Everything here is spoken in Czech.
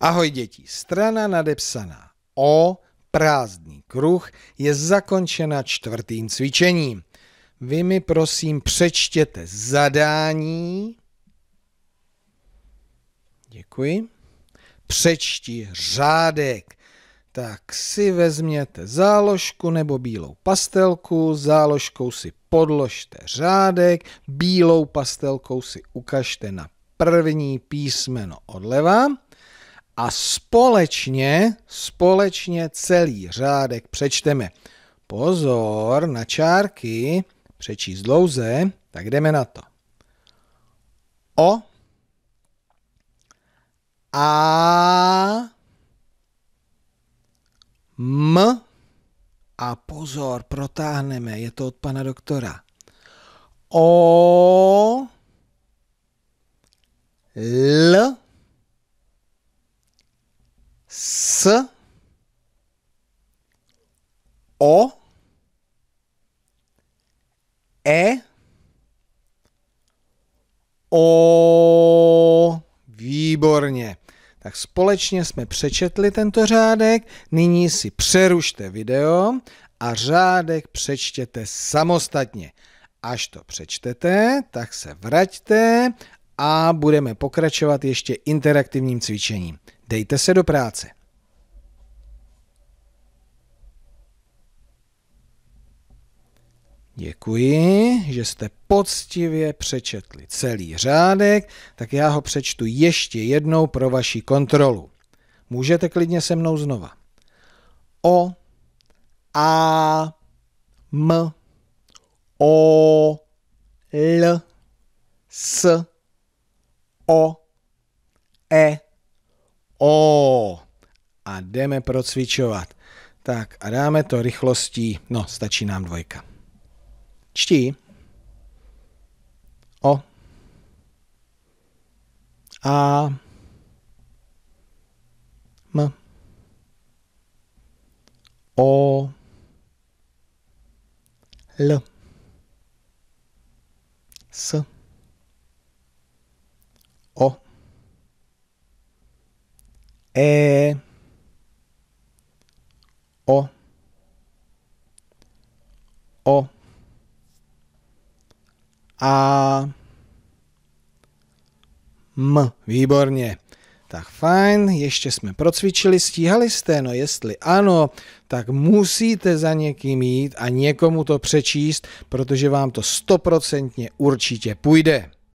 Ahoj děti, strana nadepsaná O, prázdný kruh, je zakončena čtvrtým cvičením. Vy mi prosím přečtěte zadání. Děkuji. Přečti řádek. Tak si vezměte záložku nebo bílou pastelku, záložkou si podložte řádek, bílou pastelkou si ukažte na první písmeno odleva a společně, společně celý řádek přečteme. Pozor na čárky, přečíst dlouze, tak jdeme na to. O a m a pozor, protáhneme, je to od pana doktora. O s o e o výborně. Tak společně jsme přečetli tento řádek, nyní si přerušte video a řádek přečtěte samostatně. Až to přečtete, tak se vraťte a budeme pokračovat ještě interaktivním cvičením. Dejte se do práce. Děkuji, že jste poctivě přečetli celý řádek, tak já ho přečtu ještě jednou pro vaši kontrolu. Můžete klidně se mnou znova. O, A, M, O, L, S, O, E, O. A jdeme procvičovat. Tak a dáme to rychlostí, no stačí nám dvojka. čti. O. A. M. O. L. S. O. E. O. O. a M. Výborně. Tak fajn, ještě jsme procvičili, stíhali jste, no jestli ano, tak musíte za někým jít a někomu to přečíst, protože vám to stoprocentně určitě půjde.